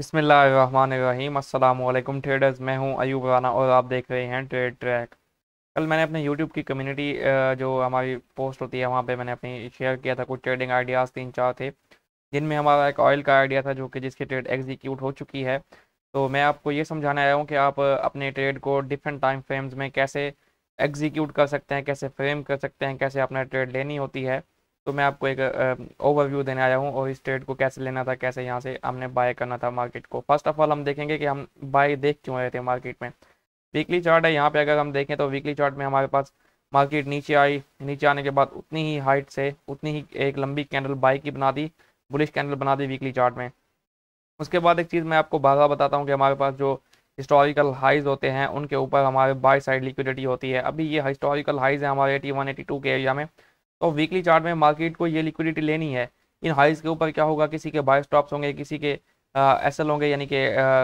बसमीम अल्लाम ट्रेडर्स मैं हूं अयूब राना और आप देख रहे हैं ट्रेड ट्रैक कल मैंने अपने यूट्यूब की कम्युनिटी जो हमारी पोस्ट होती है वहां पे मैंने अपनी शेयर किया था कुछ ट्रेडिंग आइडियाज़ तीन चार थे जिनमें हमारा एक ऑयल का आइडिया था जो कि जिसकी ट्रेड एग्जीक्यूट हो चुकी है तो मैं आपको ये समझाने आया हूँ कि आप अपने ट्रेड को डिफरेंट टाइम फ्रेम्स में कैसे एग्जीक्यूट कर सकते हैं कैसे फ्रेम कर सकते हैं कैसे अपना ट्रेड लेनी होती है तो मैं आपको एक ओवरव्यू देने आया हूँ और इस ट्रेड को कैसे लेना था कैसे यहाँ से हमने बाय करना था मार्केट को फर्स्ट ऑफ ऑल हम देखेंगे कि हम बाय देख क्यों रहे थे मार्केट में वीकली चार्ट है यहाँ पे अगर हम देखें तो वीकली चार्ट में हमारे पास मार्केट नीचे आई नीचे आने के बाद उतनी ही हाइट से उतनी ही एक लंबी कैंडल बाई की बना दी बुलिश कैंडल बना दी वीकली चार्ट में उसके बाद एक चीज़ मैं आपको बाधा बताता हूँ कि हमारे पास जो हिस्टोरिकल हाइज होते हैं उनके ऊपर हमारे बाई साइड लिक्विडिटी होती है अभी ये हिस्टोरिकल हाइज है हमारे एटी वन एटी टू के एरिया में तो वीकली चार्ट में मार्केट को ये लिक्विडिटी लेनी है इन हाइज के ऊपर क्या होगा किसी के बाय स्टॉप्स होंगे किसी के एस एल होंगे यानी कि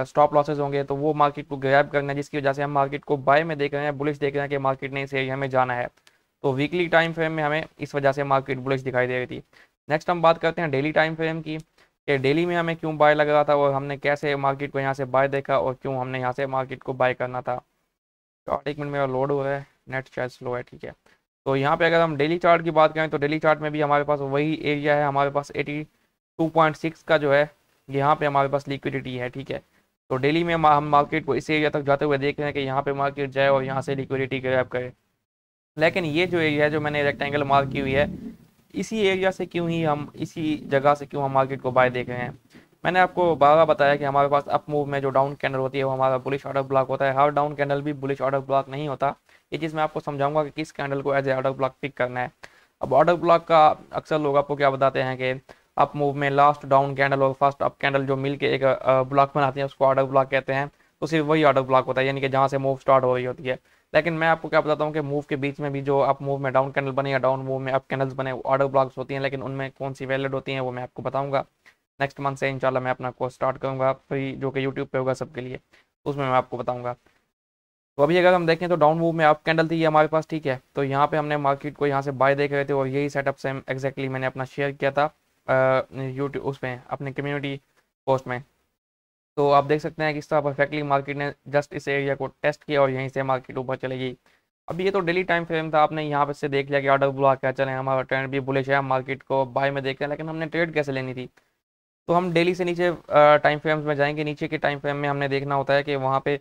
स्टॉप लॉसेज होंगे तो वो मार्केट को ग्रैप करना है जिसकी वजह से हम मार्केट को बाय में देख रहे हैं बुलिश देख रहे हैं कि मार्केट ने इस एरिया में जाना है तो वीकली टाइम फ्रेम में हमें इस वजह से मार्केट बुलिश दिखाई दे रही थी नेक्स्ट हम बात करते हैं डेली टाइम फ्रेम की कि डेली में हमें क्यों बाय लग रहा था और हमने कैसे मार्केट को यहाँ से बाय देखा और क्यों हमने यहाँ से मार्केट को बाय करना था तो एक मिनट मेरा लोड हो रहा है नेट चार्ज स्लो है ठीक है तो यहाँ पे अगर हम डेली चार्ट की बात करें तो डेली चार्ट में भी हमारे पास वही एरिया है हमारे पास 82.6 का जो है यहाँ पे हमारे पास लिक्विडिटी है ठीक है तो डेली में हम मार्केट को इस एरिया तक जाते हुए देख रहे हैं कि यहाँ पे मार्केट जाए और यहाँ से लिक्विडिटी ग्रैप करे लेकिन ये जो एरिया है जो मैंने रेक्टेंगल मार्क की हुई है इसी एरिया से क्यों ही हम इसी जगह से क्यों हम मार्केट को बाय देख रहे हैं मैंने आपको बारह बताया कि हमारे पास अप मूव में जो डाउन कैंडल होती है वो हमारा बुलिश ऑर्डर ब्लॉक होता है हर डाउन कैंडल भी बुलिश ऑर्डर ब्लॉक नहीं होता ये चीज़ मैं आपको समझाऊंगा कि किस कैंडल को as a order block pick करना है अब ऑर्डर ब्लॉक का अक्सर लोग आपको क्या बताते हैं कि अप मूव में लास्ट डाउन कैंडल और फर्स्ट अप कैंडल जो मिल एक ब्लॉक बनाते हैं उसको ऑर्डर ब्लॉक कहते हैं तो सिर्फ वही ऑर्डर ब्लॉक होता है यानी कि जहाँ से मूव स्टार्ट हो रही होती है लेकिन मैं आपको क्या बताता हूँ कि मूव के बीच में भी जो अप मूव में डाउन कैंडल बने या डाउन मूव में अप कैंडल्स बने ऑर्डर ब्लॉक्स होती हैं लेकिन उनमें कौन सी वैलिड होती हैं वो मैं आपको बताऊँगा नेक्स्ट मंथ से इंशाल्लाह मैं अपना कोर्स स्टार्ट करूँगा फ्री जो कि यूट्यूब पे होगा सबके लिए उसमें मैं आपको बताऊँगा तो अभी अगर हम देखें तो डाउन मूव में आप कैंडल थी ये हमारे पास ठीक है तो यहाँ पे हमने मार्केट को यहाँ से बाय देख रहे थे और यही सेटअप सेम एग्जैक्टली मैंने अपना शेयर किया था यूट्यूब उसमें अपने कम्युनिटी पोस्ट में तो आप देख सकते हैं किस तरह परफेक्टली मार्केट ने जस्ट इस एरिया को टेस्ट किया और यहीं से मार्केट ऊपर चलेगी अभी ये तो डेली टाइम फ्रेम था आपने यहाँ पे से देख लिया कि ऑर्डर बुला क्या चले हमारा ट्रेंड भी बुलिश है मार्केट को बाय में देख रहे हैं लेकिन हमने ट्रेड कैसे लेनी थी तो हम डेली से नीचे टाइम फ्रेम्स में जाएंगे नीचे के टाइम फ्रेम में हमने देखना होता है कि वहाँ पे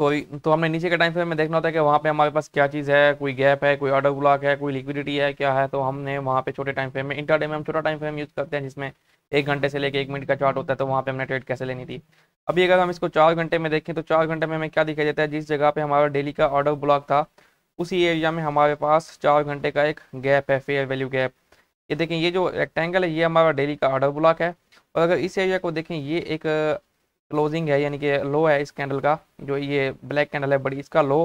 सॉरी तो हमने नीचे के टाइम फ्रेम में देखना होता है कि वहाँ पे हमारे पास क्या चीज़ है कोई गैप है कोई ऑर्डर ब्लॉक है कोई लिक्विडिटी है क्या है तो हमने वहाँ पे छोटे टाइम फ्रेम में इंटर में हम छोटा टाइम फ्रेम यूज़ करते हैं जिसमें एक घंटे से लेकर एक मिनट का चार्ट होता है तो वहाँ पर हमने ट्रेड कैसे लेनी थी अभी अगर हम इसको चार घंटे में देखें तो चार घंटे में हमें क्या दिखाई देता है जिस जगह पर हमारा डेली का ऑर्डर ब्लॉक था उसी एरिया में हमारे पास चार घंटे का एक गैप है फेयर वैल्यू गैप ये देखें ये जो रेक्टेंगल है ये हमारा डेली का ऑर्डर ब्लॉक है और अगर इस एरिया को देखें ये एक क्लोजिंग है यानी कि लो है इस कैंडल का जो ये ब्लैक कैंडल है बड़ी इसका लो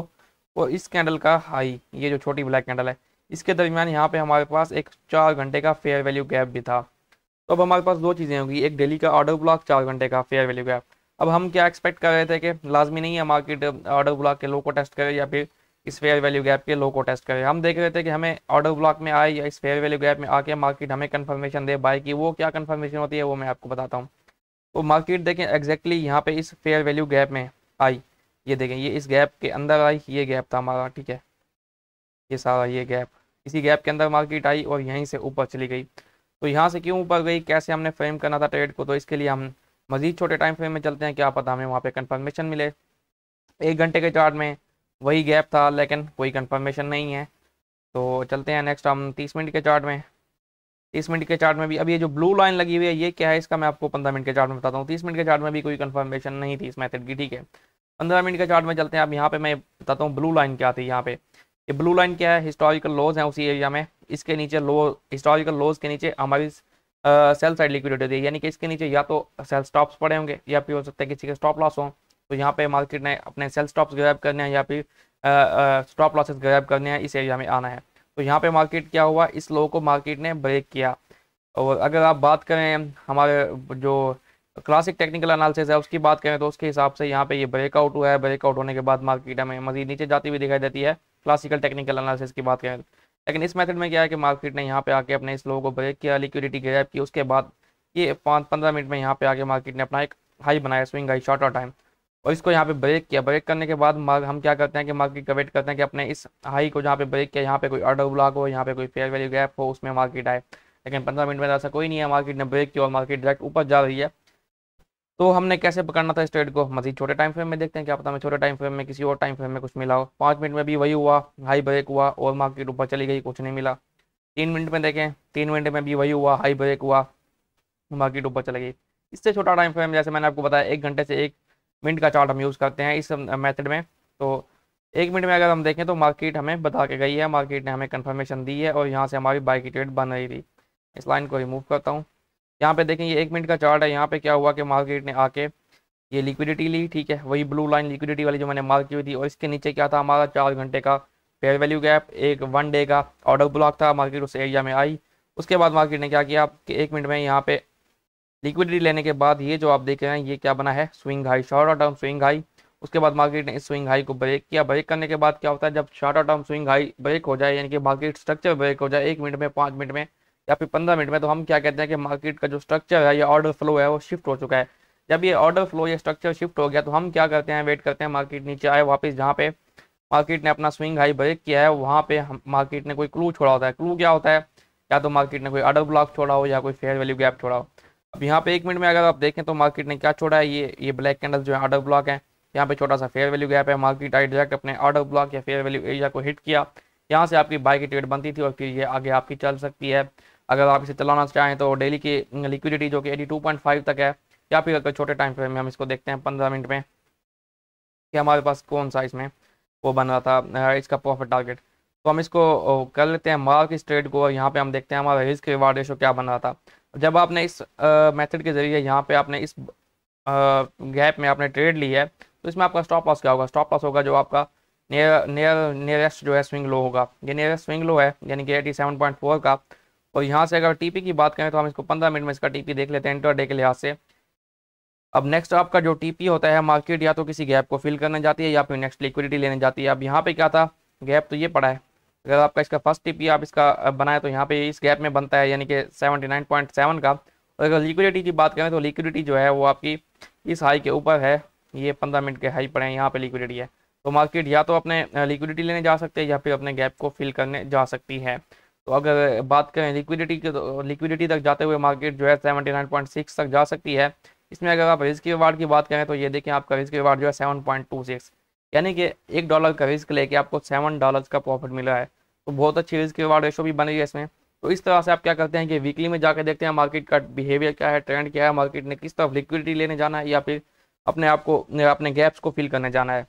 और इस कैंडल का हाई ये जो छोटी ब्लैक कैंडल है इसके दरमियान यहाँ पे हमारे पास एक चार घंटे का फेयर वैल्यू गैप भी था तो अब हमारे पास दो चीज़ें होंगी एक डेली का ऑर्डर ब्लॉक चार घंटे का फेयर वैल्यू गैप अब हम क्या एक्सपेक्ट कर रहे थे कि लाजमी नहीं है मार्केट ऑर्डर ब्लॉक के लो को टेस्ट करे या फिर इस फेयर वैल्यू गैप के लो को टेस्ट करें हम देख रहे थे कि हमें ऑर्डर ब्लॉक में आए या इस फेयर वैल्यू गैप में आके मार्केट हमें कंफर्मेशन दे बाय की वो क्या कंफर्मेशन होती है वो मैं आपको बताता हूँ तो मार्केट देखें एग्जैक्टली यहाँ पे इस फेयर वैल्यू गैप में आई ये देखें ये इस गैप के अंदर आई ये गैप था हमारा ठीक है ये सारा ये गैप इसी गैप के अंदर मार्केट आई और यहीं से ऊपर चली गई तो यहाँ से क्यों ऊपर गई कैसे हमने फ्रेम करना था ट्रेड को तो इसके लिए हम मज़ीद छोटे टाइम फ्रेम में चलते हैं क्या पता हमें वहाँ पर कन्फर्मेशन मिले एक घंटे के चार्ट में वही गैप था लेकिन कोई कंफर्मेशन नहीं है तो चलते हैं नेक्स्ट हम तीस मिनट के चार्ट में तीस मिनट के चार्ट में भी अब ये जो ब्लू लाइन लगी हुई है ये क्या है इसका मैं आपको पंद्रह मिनट के चार्ट में बताता हूँ तीस मिनट के चार्ट में भी कोई कंफर्मेशन नहीं थी इस मेथड की ठीक है पंद्रह मिनट के चार्ट में चलते हैं अब यहाँ पे मैं बताता हूँ ब्लू लाइन क्या थी यहाँ पे ये ब्लू लाइन क्या है हिस्टोरिकल लॉज हैं उसी एरिया में इसके नीचे लो हिस्टोरिकल लॉज के नीचे हमारी सेल साइड लिक्विडिटी यानी कि इसके नीचे या तो सेल स्टॉप्स पड़े होंगे या फिर हो सकता है किसी के स्टॉप लॉस हों तो यहाँ पे मार्केट ने अपने सेल स्टॉप्स ग्रैब करने हैं या फिर स्टॉप लॉसेस ग्रैप करने हैं इस एरिया में आना है तो यहाँ पे मार्केट क्या हुआ इस लो को मार्केट ने ब्रेक किया और अगर आप बात करें हमारे जो क्लासिक टेक्निकल एनालिसिस है उसकी बात करें तो उसके हिसाब से यहाँ पे ये ब्रेकआउट हुआ है ब्रेकआउट होने के बाद मार्केट हमें मजीद नीचे जाती हुई दिखाई देती है क्लासिकल टेक्निकल एनालिसिस की बात करें लेकिन इस मेथड में क्या है कि मार्केट ने यहाँ पे आके अपने इस लोगों को ब्रेक किया लिक्विडिटी ग्रैप की उसके बाद ये पाँच पंद्रह मिनट में यहाँ पे आके मार्केट ने अपना एक हाई बनाया स्विंग हाई शॉर्ट और टाइम और इसको यहाँ पे ब्रेक किया ब्रेक करने के बाद हम क्या करते हैं कि मार्केट का वेट करते हैं कि अपने इस हाई को जहाँ पे ब्रेक किया यहाँ पे कोई ऑर्डर ब्लॉक हो यहाँ पे कोई फेयर वैल्यू गैप हो उसमें मार्केट आए लेकिन पंद्रह मिनट में ऐसा कोई नहीं है मार्केट ने ब्रेक किया और मार्केट डायरेक्ट ऊपर जा रही है तो हमने कैसे पकड़ना था इस ट्रेड को मजीद छोटे टाइम फ्रेम में देखते हैं क्या पता हमें छोटे टाइम फ्रेम में किसी और टाइम फ्रेम में कुछ मिला हो पाँच मिनट में भी वही हुआ हाई ब्रेक हुआ और मार्केट ऊपर चली गई कुछ नहीं मिला तीन मिनट में देखें तीन मिनट में भी वही हुआ हाई ब्रेक हुआ मार्केट ऊपर चली गई इससे छोटा टाइम फ्रेम जैसे मैंने आपको बताया एक घंटे से एक मिनट का चार्ट हम यूज़ करते हैं इस मेथड में तो एक मिनट में अगर हम देखें तो मार्केट हमें बता के गई है मार्केट ने हमें कंफर्मेशन दी है और यहाँ से हमारी बाइक की ट्रेड बन रही थी इस लाइन को रिमूव करता हूँ यहाँ पे देखें ये एक मिनट का चार्ट है यहाँ पे क्या हुआ कि मार्केट ने आके ये लिक्विडिटी ली ठीक है वही ब्लू लाइन लिक्विडिटी वाली जो मैंने मार्क की हुई थी और इसके नीचे क्या था हमारा चार घंटे का फेयर वैल्यू गैप एक वन डे का ऑर्डर ब्लॉक था मार्केट उस एरिया में आई उसके बाद मार्केट ने क्या किया कि एक मिनट में यहाँ पे लिक्विडिटी लेने के बाद ये जो आप देख रहे हैं ये क्या बना है स्विंग हाई शॉर्ट और टर्म स्विंग हाई उसके बाद मार्केट ने इस स्विंग हाई को ब्रेक किया ब्रेक करने के बाद क्या होता है जब शॉर्ट और टर्म स्विंग हाई ब्रेक हो जाए यानी कि मार्केट स्ट्रक्चर ब्रेक हो जाए एक मिनट में पाँच मिनट में या फिर पंद्रह मिनट में तो हम क्या कहते हैं कि मार्केट का जो स्ट्रक्चर है या ऑर्डर फ्लो है वो शिफ्ट हो चुका है जब ये ऑर्डर फ्लो या स्ट्रक्चर शिफ्ट हो गया तो हम क्या करते हैं वेट करते हैं मार्केट नीचे आए वापस जहाँ पे मार्केट ने अपना स्विंग हाई ब्रेक किया है वहाँ पे मार्केट ने कोई क्लू छोड़ा होता है क्लू क्या होता है या तो मार्केट ने कोई ऑर्डर ब्लॉक छोड़ा हो या कोई फेयर वैल्यू गैप छोड़ा हो अब यहाँ पे एक मिनट में अगर आप देखें तो मार्केट ने क्या छोड़ा है ये ये ब्लैक कैंडल जो है आउट ब्लॉक है यहाँ पे छोटा सा फेयर वैल्यू गैप है मार्केट आई डायरेक्ट अपने आउट ब्लॉक या फेयर वैल्यू एरिया को हिट किया यहाँ से आपकी बाइक की टिकट बनती थी और फिर ये आगे आपकी चल सकती है अगर आप इसे चलाना चाहें तो डेली की लिक्विडिटी जो कि एटी टू पॉइंट फाइव तक है या फिर अगर छोटे टाइम फ्रेम में हम इसको देखते हैं पंद्रह मिनट में कि हमारे पास कौन सा इसमें वो बन रहा था इसका प्रॉफिट टारगेट तो हम इसको कर लेते हैं मार्क इस ट्रेड को और यहाँ पे हम देखते हैं हमारा रिस्क रिवार्ड रेशो क्या बन रहा था जब आपने इस मेथड के ज़रिए यहाँ पे आपने इस गैप में आपने ट्रेड ली है तो इसमें आपका स्टॉप लॉस क्या होगा स्टॉप लॉस होगा जो आपका नियर नियर नियरेस्ट जो है स्विंग लो होगा ये नियरेस्ट स्विंग लो है यानी कि एटी सेवन पॉइंट फोर का और यहाँ से अगर टीपी की बात करें तो हम इसको पंद्रह मिनट में इसका टीपी देख लेते हैं इंटर डे के लिहाज से अब नेक्स्ट आपका जो टीपी होता है मार्केट या तो किसी गैप को फिल करने जाती है या फिर नेक्स्ट लिक्विडिटी लेने जाती है अब यहाँ पे क्या था गैप तो ये पड़ा है अगर आपका इसका फर्स्ट टिप ये आप इसका बनाए तो यहाँ पे इस गैप में बनता है यानी कि 79.7 का और अगर लिक्विडिटी की बात करें तो लिक्विडिटी जो है वो आपकी इस हाई के ऊपर है ये पंद्रह मिनट के हाई पर है यहाँ पर लिक्विडिटी है तो मार्केट या तो अपने लिक्विडिटी लेने जा सकते हैं या फिर अपने गैप को फिल करने जा सकती है तो अगर बात करें लिक्विडिटी के तो लिक्विडिटी तक जाते हुए मार्केट जो है सिक्स तक जा सकती है इसमें अगर आप रिस्क रिवार्ड की बात करें तो ये देखें आपका रिस्क रिवार्ड जो है सिक्स यानी कि एक डॉलर का रिस्क लेके आपको सेवन डॉलर का प्रॉफिट मिला है तो बहुत अच्छी रिस्क रिवार्ड रेशो भी बनेगी इसमें तो इस तरह से आप क्या करते हैं कि वीकली में जाकर देखते हैं मार्केट का बिहेवियर क्या है ट्रेंड क्या है मार्केट ने किस तरफ लिक्विडिटी लेने जाना है या फिर अपने आप को अपने गैप्स को फिल करने जाना है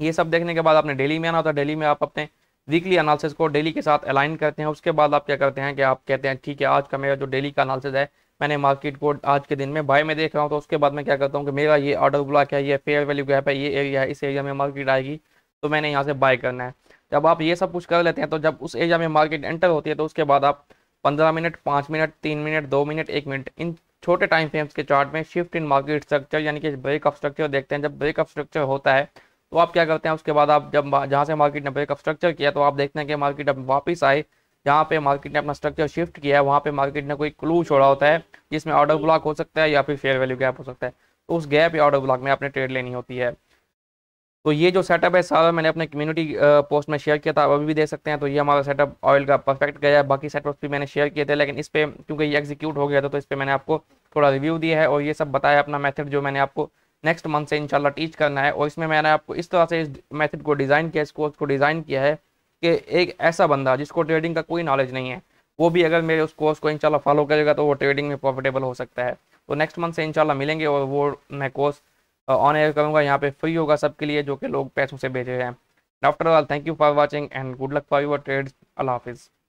ये सब देखने के बाद आपने डेली में आना होता है डेली में आप अपने वीकली एनालिसिस को डेली के साथ अलाइन करते हैं उसके बाद आप क्या करते हैं कि आप कहते हैं ठीक है आज का मेरा जो डेली का एनालिसिस है मैंने मार्केट को आज के दिन में बाय में देख रहा हूँ तो उसके बाद मैं क्या करता हूँ कि मेरा ये ऑर्डर ब्लॉक है ये फेयर वैल्यू गैप है ये एरिया है इस एरिया में मार्केट आएगी तो मैंने यहाँ से बाय करना है जब आप ये सब कुछ कर लेते हैं तो जब उस एरिया में मार्केट एंटर होती है तो उसके बाद आप पंद्रह मिनट पाँच मिनट तीन मिनट दो मिनट एक मिनट इन छोटे टाइम फ्रेम्स के चार्ट में शिफ्ट इन मार्केट स्ट्रक्चर यानी कि ब्रेक ऑफ स्ट्रक्चर देखते हैं जब ब्रेक ऑफ स्ट्रक्चर होता है तो आप क्या करते हैं उसके बाद आप जब जहाँ से मार्केट ने ब्रेक ऑफ स्ट्रक्चर किया तो आप देखते हैं कि मार्केट अब वापस आए जहाँ पे मार्केट ने अपना स्ट्रक्चर शिफ्ट किया है वहाँ पे मार्केट ने कोई क्लू छोड़ा होता है जिसमें ऑर्डर ब्लॉक हो सकता है या फिर फेयर वैल्यू गैप हो सकता है तो उस गैप या ऑर्डर ब्लॉक में आपने ट्रेड लेनी होती है तो ये जो सेटअप है सारा मैंने अपने कम्युनिटी पोस्ट में शेयर किया था आप अभी भी देख सकते हैं तो ये हमारा सेटअप ऑयल का परफेक्ट गया है बाकी सेटअप भी मैंने शेयर किए थे लेकिन इस पर क्योंकि ये एग्जीक्यूट हो गया था तो इस पर मैंने आपको थोड़ा रिव्यू दिया है और ये सब बताया अपना मैथड जो मैंने आपको नेक्स्ट मंथ से इनशाला टीच करना है और इसमें मैंने आपको इस तरह से इस मैथड को डिज़ाइन किया इस कोर्स को डिज़ाइन किया है कि एक ऐसा बंदा जिसको ट्रेडिंग का कोई नॉलेज नहीं है वो भी अगर मेरे उस कोर्स को इनशाला फॉलो करेगा तो वो ट्रेडिंग में प्रॉफिटेबल हो सकता है तो नेक्स्ट मंथ से इनशाला मिलेंगे और वो मैं कोर्स ऑन एयर करूँगा यहाँ पे फ्री होगा सबके लिए जो कि लोग पैसों से भेजे हैं after all thank you for watching and good luck for your trades अल्लाह हाफिज़